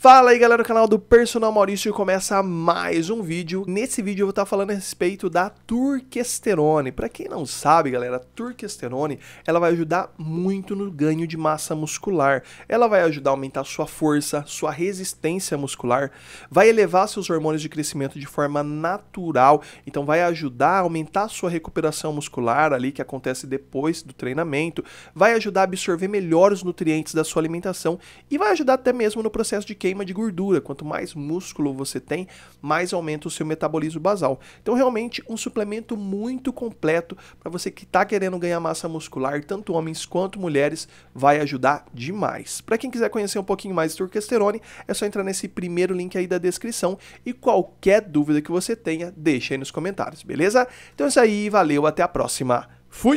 Fala aí galera do canal do Personal Maurício, começa mais um vídeo. Nesse vídeo eu vou estar falando a respeito da turquesterone. Para quem não sabe, galera, a turquesterone, ela vai ajudar muito no ganho de massa muscular. Ela vai ajudar a aumentar sua força, sua resistência muscular, vai elevar seus hormônios de crescimento de forma natural, então vai ajudar a aumentar a sua recuperação muscular ali que acontece depois do treinamento, vai ajudar a absorver melhor os nutrientes da sua alimentação e vai ajudar até mesmo no processo de queima de gordura. Quanto mais músculo você tem, mais aumenta o seu metabolismo basal. Então, realmente, um suplemento muito completo para você que está querendo ganhar massa muscular, tanto homens quanto mulheres, vai ajudar demais. Para quem quiser conhecer um pouquinho mais de turquesterone, é só entrar nesse primeiro link aí da descrição e qualquer dúvida que você tenha, deixa aí nos comentários, beleza? Então é isso aí, valeu, até a próxima. Fui!